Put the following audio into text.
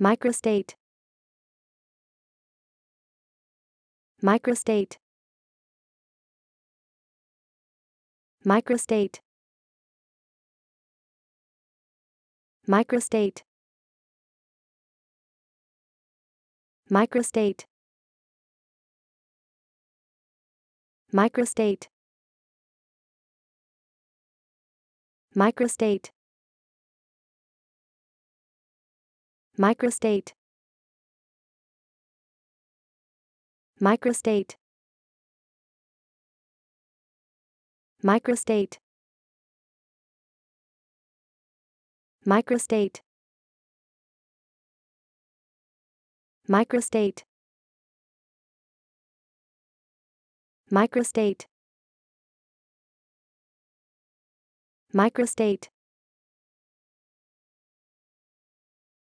microstate microstate microstate microstate microstate microstate microstate microstate microstate microstate microstate microstate microstate microstate